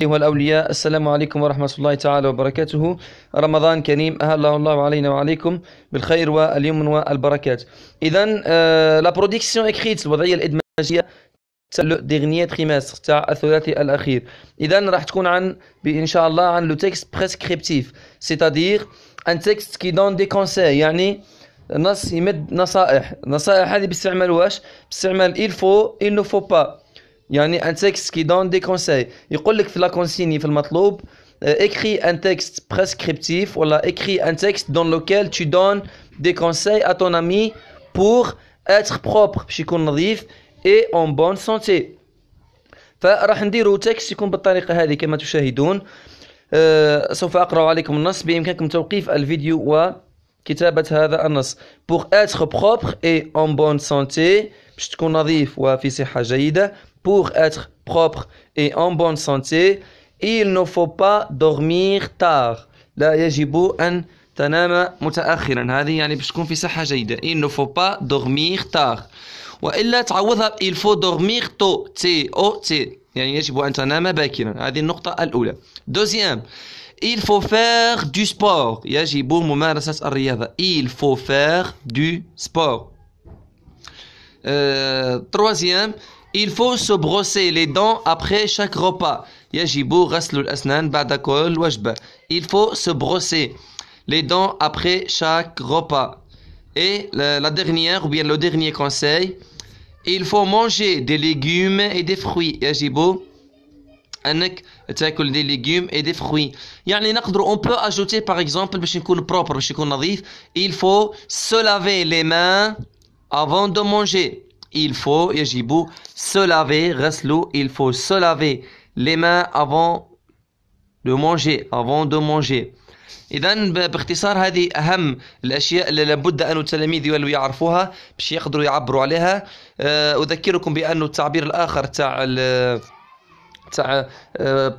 أيها والأولياء السلام عليكم ورحمة الله تعالى وبركاته رمضان كريم أهل الله علينا وعليكم بالخير واليمن والبركات إذا لا برودكسيون إكريت الوضعية الإدماجية لو ديغنيي تريمستر تاع الثلاثي الأخير إذا راح تكون عن إن شاء الله عن لو تكست بريسكريبتيف سيتادير ان تكست كي دون دي كونساي يعني نص يمد نصائح النصائح هذه باستعمال واش باستعمال il faut il ne faut pas Il y a un texte qui donne des conseils. Il dit que dans la consigne, le y a un texte prescriptif ou un texte dans lequel tu donnes des conseils à ton ami pour être propre, pour qu'il soit et en bonne santé. On va dire que texte est comme le voyez. Je vais vous lire le texte. Vous pouvez arrêter la vidéo et écouter ce texte. Pour être propre et en bonne santé... باش تكون نظيف وفي صحة جيدة pour être propre et en bonne santé il ne faut pas dormir tard لا يجب أن تنام متأخرا هذه يعني باش تكون في صحة جيدة il ne faut pas dormir tard وإلا تعوضها il faut dormir tôt t o t يعني يجب أن تنام باكرا هذه النقطة الأولى دوزيام il faut faire du sport يجب ممارسة الرياضة il faut faire du sport Euh, troisième, il faut se brosser les dents après chaque repas. Il faut se brosser les dents après chaque repas. Et la, dernière, ou bien le dernier conseil, il faut manger des légumes et des fruits. On peut ajouter par exemple des fruits يعني on il faut se laver les mains avant de manger, il faut, yajibu, se laver, raslou, il faut se laver les mains avant de manger, avant de manger. اذا باختصار هذه اهم الاشياء اللي لابد ان التلاميذ يولوا يعرفوها باش يقدروا يعبروا عليها اذكركم بان التعبير الاخر تاع تاع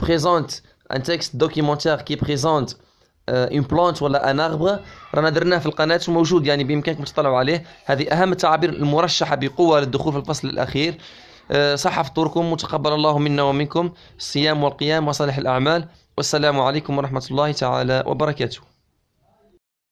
بريزونت ان تيكست دوكيمونتير كي بريزونت اون آه، بلانت ولا ان اغبغ رانا درناه في القناه وموجود يعني بامكانكم تطلعوا عليه هذه اهم التعابير المرشحه بقوه للدخول في الفصل الاخير صح آه، فطوركم وتقبل الله منا ومنكم الصيام والقيام وصالح الاعمال والسلام عليكم ورحمه الله تعالى وبركاته